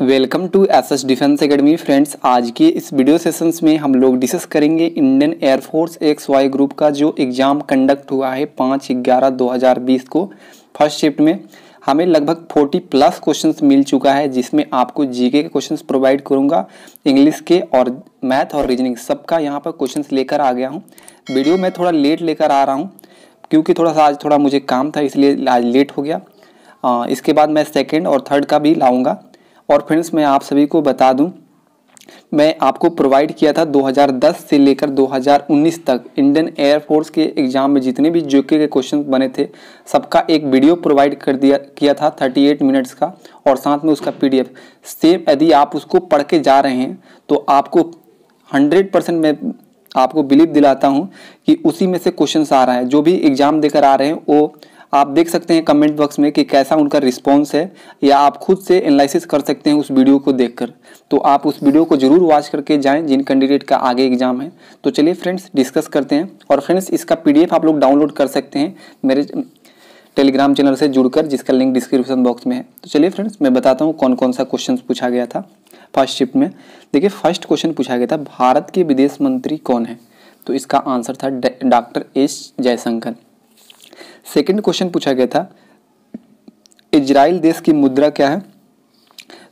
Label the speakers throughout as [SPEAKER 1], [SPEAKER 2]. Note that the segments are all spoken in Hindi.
[SPEAKER 1] welcome to S S defence academy friends आज के इस वीडियो सेशंस में हम लोग डिस्कस करेंगे Indian air force X Y group का जो एग्ज़ाम कंडक्ट हुआ है पाँच ग्यारह दो हज़ार बीस को फर्स्ट शिफ्ट में हमें लगभग फोर्टी प्लस क्वेश्चंस मिल चुका है जिसमें आपको जीके के क्वेश्चंस प्रोवाइड करूँगा इंग्लिश के और मैथ और रीजनिंग सबका यहाँ पर क्वेश्चन लेकर आ गया हूँ वीडियो मैं थोड़ा लेट लेकर आ रहा हूँ क्योंकि थोड़ा सा आज थोड़ा मुझे काम था इसलिए आज लेट हो गया आ, इसके बाद मैं सेकेंड और थर्ड का भी लाऊँगा और फ्रेंड्स मैं आप सभी को बता दूं मैं आपको प्रोवाइड किया था 2010 से लेकर 2019 तक इंडियन एयरफोर्स के एग्ज़ाम में जितने भी जीके के क्वेश्चन बने थे सबका एक वीडियो प्रोवाइड कर दिया किया था 38 मिनट्स का और साथ में उसका पीडीएफ सेम यदि आप उसको पढ़ के जा रहे हैं तो आपको 100 परसेंट मैं आपको बिलीव दिलाता हूँ कि उसी में से क्वेश्चन आ रहा है जो भी एग्ज़ाम देकर आ रहे हैं वो आप देख सकते हैं कमेंट बॉक्स में कि कैसा उनका रिस्पॉन्स है या आप खुद से एनालिसिस कर सकते हैं उस वीडियो को देखकर तो आप उस वीडियो को जरूर वॉच करके जाएं जिन कैंडिडेट का आगे एग्जाम है तो चलिए फ्रेंड्स डिस्कस करते हैं और फ्रेंड्स इसका पी आप लोग डाउनलोड कर सकते हैं मेरे टेलीग्राम चैनल से जुड़कर जिसका लिंक डिस्क्रिप्शन बॉक्स में है तो चलिए फ्रेंड्स मैं बताता हूँ कौन कौन सा क्वेश्चन पूछा गया था फर्स्ट शिफ्ट में देखिए फर्स्ट क्वेश्चन पूछा गया था भारत के विदेश मंत्री कौन है तो इसका आंसर था doctor S Jaishankar second question पूछा गया था इजराइल देश की मुद्रा क्या है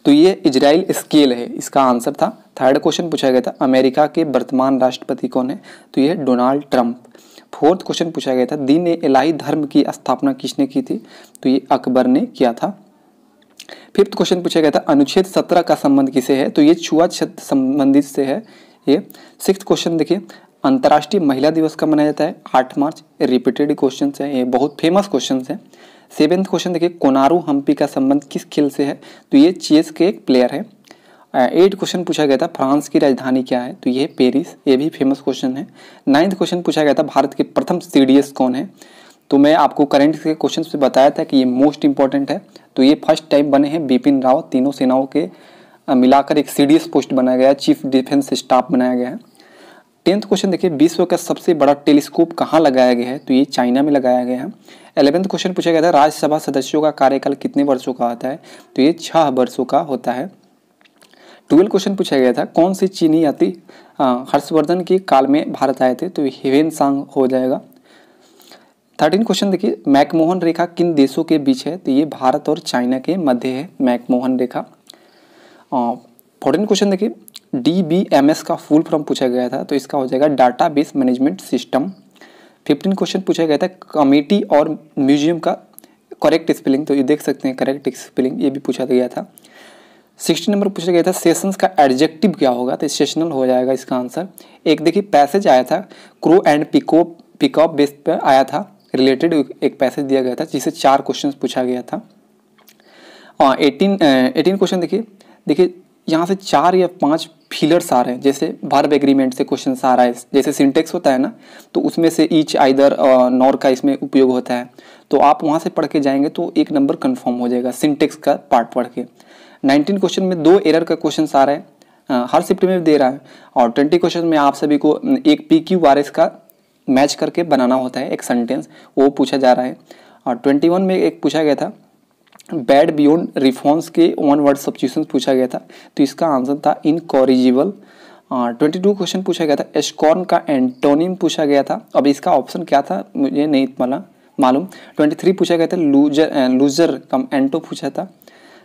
[SPEAKER 1] तो ये इजराइल स्केल है इसका आंसर था थर्ड क्वेश्चन पूछा गया था अमेरिका के वर्तमान राष्ट्रपति कौन है तो ये डोनाल्ड ट्रंप फोर्थ क्वेश्चन पूछा गया था दीन एलाही धर्म की स्थापना किसने की थी तो ये अकबर ने किया था फिफ्थ क्वेश्चन पूछा गया था अनुच्छेद सत्रह का संबंध किसे है तो ये छुआछत संबंधित से है ये सिक्स क्वेश्चन देखिए अंतर्राष्ट्रीय महिला दिवस का मनाया जाता है आठ मार्च रिपीटेड क्वेश्चन है ये बहुत फेमस क्वेश्चन हैं सेवेंथ क्वेश्चन देखिए कोनारू हम्पी का संबंध किस खेल से है तो ये चेस के एक प्लेयर है एट क्वेश्चन पूछा गया था फ्रांस की राजधानी क्या है तो ये पेरिस ये भी फेमस क्वेश्चन है नाइन्थ क्वेश्चन पूछा गया था भारत के प्रथम सी कौन है तो मैं आपको करंट के क्वेश्चन से बताया था कि ये मोस्ट इंपॉर्टेंट है तो ये फर्स्ट टाइम बने हैं बिपिन रावत तीनों सेनाओं के मिलाकर एक सी पोस्ट बनाया गया चीफ डिफेंस स्टाफ बनाया गया है टेंथ क्वेश्चन देखिए विश्व का सबसे बड़ा टेलीस्कोप कहाँ लगाया गया है तो ये चाइना में लगाया गया है एलेवेंथ क्वेश्चन पूछा गया था राज्यसभा सदस्यों का कार्यकाल कितने वर्षों का होता है तो ये छः वर्षों का होता है ट्वेल्थ क्वेश्चन पूछा गया था कौन सी चीनी अति हर्षवर्धन के काल में भारत आए थे तो हिवेन सांग हो जाएगा थर्टीन क्वेश्चन देखिए मैकमोहन रेखा किन देशों के बीच है तो ये भारत और चाइना के मध्य है मैकमोहन रेखा फोर्टीन क्वेश्चन देखिए डी बी एम एस का फुल फॉर्म पूछा गया था तो इसका हो जाएगा database management system fifteen question पूछा गया था कमेटी और म्यूजियम का करेक्ट स्पेलिंग तो ये देख सकते हैं करेक्ट स्पेलिंग ये भी पूछा गया था सिक्सटी नंबर पूछा गया था सेशंस का एडजेक्टिव क्या होगा तो सेशनल हो जाएगा इसका आंसर एक देखिए पैसेज आया था क्रो एंड पिको पिकअप बेस पर आया था रिलेटेड एक पैसेज दिया गया था जिसे चार क्वेश्चन पूछा गया था एटीन एटीन क्वेश्चन देखिए देखिए यहाँ से चार या पांच फिलर्स आ रहे हैं जैसे भारब एग्रीमेंट से क्वेश्चन आ रहा है जैसे सिंटेक्स होता है ना तो उसमें से ईच आइदर नॉर का इसमें उपयोग होता है तो आप वहाँ से पढ़ के जाएंगे तो एक नंबर कन्फर्म हो जाएगा सिंटेक्स का पार्ट पढ़ के नाइनटीन क्वेश्चन में दो एरर का क्वेश्चन आ रहा है हर शिफ्ट में दे रहा है और ट्वेंटी क्वेश्चन में आप सभी को एक पी क्यू आर एस का मैच करके बनाना होता है एक सेंटेंस वो पूछा जा रहा है और ट्वेंटी वन में एक पूछा गया था बैड बियॉन्ड रिफॉर्म्स के वन वर्ड सब्सिट्यूशन पूछा गया था तो इसका आंसर था इनकॉरिजिबल ट्वेंटी टू क्वेश्चन पूछा गया था एस्कॉर्न का एंटोनिम पूछा गया था अब इसका ऑप्शन क्या था मुझे नहीं माना मालूम ट्वेंटी थ्री पूछा गया था लूजर लूजर का एंटो पूछा था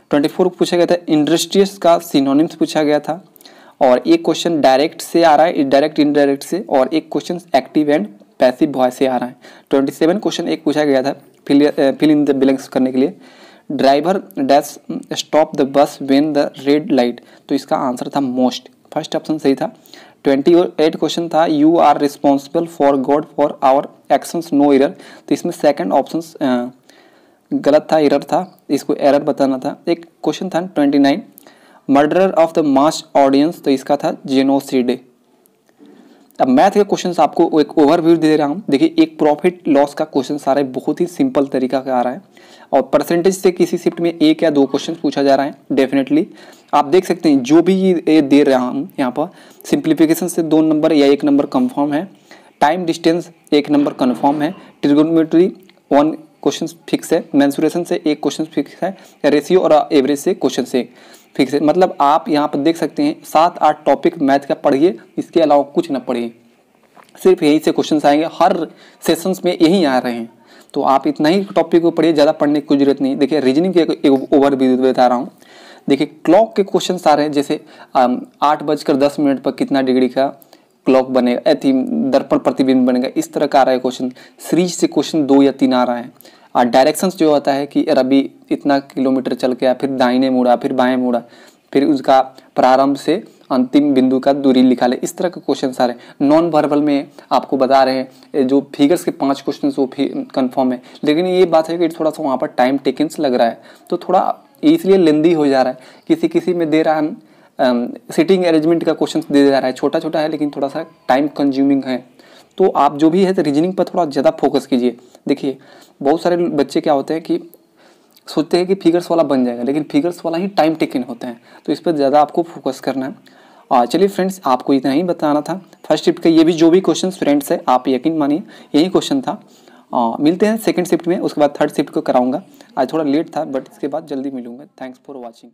[SPEAKER 1] ट्वेंटी फोर पूछा गया था इंडस्ट्रियस का सिनोनिम्स पूछा गया था और एक क्वेश्चन डायरेक्ट से आ रहा है डायरेक्ट इनडायरेक्ट से और एक question active and passive voice से आ रहा है ट्वेंटी सेवन क्वेश्चन एक पूछा गया था fill fill in the blanks करने के लिए driver dash stop the bus when the red light तो इसका आंसर था मोस्ट फर्स्ट ऑप्शन सही था ट्वेंटी एट क्वेश्चन था you are responsible for god for our actions no error तो इसमें सेकंड ऑप्शन गलत था इरर था इसको एरर बताना था एक क्वेश्चन था twenty nine murder of the mass audience तो इसका था जेनोसिडे अब मैथ के क्वेश्चंस आपको एक ओवरव्यू दे रहा हूँ देखिए एक प्रॉफिट लॉस का क्वेश्चन सारा बहुत ही सिंपल तरीका का आ रहा है और परसेंटेज से किसी शिफ्ट में एक या दो क्वेश्चन पूछा जा रहा है डेफिनेटली आप देख सकते हैं जो भी ये दे रहा हूँ यहाँ पर सिंप्लीफिकेशन से दो नंबर या एक नंबर कन्फर्म है टाइम डिस्टेंस एक नंबर कन्फर्म है ट्रिगोनोमेट्री वन क्वेश्चन फिक्स है मैंसुरेशन से एक क्वेश्चन फिक्स है रेशियो और एवरेज से क्वेश्चन से फिक्स है मतलब आप यहाँ पर देख सकते हैं सात आठ टॉपिक मैथ का पढ़िए इसके अलावा कुछ ना पढ़िए सिर्फ यहीं से क्वेश्चन आएंगे हर सेशंस में यही आ रहे हैं तो आप इतना ही टॉपिक को पढ़िए ज़्यादा पढ़ने की कोई जरूरत नहीं देखिए रीजनिंग के ओवर भी बता रहा हूँ देखिए क्लॉक के क्वेश्चन आ रहे हैं जैसे आठ बजकर दस मिनट पर कितना डिग्री का क्लॉक बनेगा अति दर्पण प्रतिबिंब बनेगा इस तरह का आ रहा है क्वेश्चन सीरीज से क्वेश्चन दो या तीन आ रहा है और डायरेक्शंस जो होता है कि रबी इतना किलोमीटर चल के फिर दाइने मुड़ा फिर बाएं मुड़ा फिर उसका प्रारंभ से अंतिम बिंदु का दूरी लिखा ले इस तरह के क्वेश्चन सारे नॉन वर्बल में आपको बता रहे हैं जो फिगर्स के पांच क्वेश्चन वो कन्फर्म है लेकिन ये बात है कि थोड़ा सा वहाँ पर टाइम टेकिंग्स लग रहा है तो थोड़ा इसलिए लेंदी हो जा रहा है किसी किसी में दे रहा है सिटिंग अरेंजमेंट का क्वेश्चन दे जा रहा है छोटा छोटा है लेकिन थोड़ा सा टाइम कंज्यूमिंग है तो आप जो भी है तो रीजनिंग पर थोड़ा ज़्यादा फोकस कीजिए देखिए बहुत सारे बच्चे क्या होते हैं कि सोचते हैं कि फिगर्स वाला बन जाएगा लेकिन फिगर्स वाला ही टाइम टेकिंग होते हैं तो इस पर ज़्यादा आपको फोकस करना है चलिए फ्रेंड्स आपको इतना ही बताना था फर्स्ट शिफ्ट का ये भी जो भी क्वेश्चन फ्रेंड्स है आप यकीन मानिए यही क्वेश्चन था आ, मिलते हैं सेकेंड शिफ्ट में उसके बाद थर्ड शिफ्ट को कराऊंगा आज थोड़ा लेट था बट इसके बाद जल्दी मिलूंगा थैंक्स फॉर वॉचिंग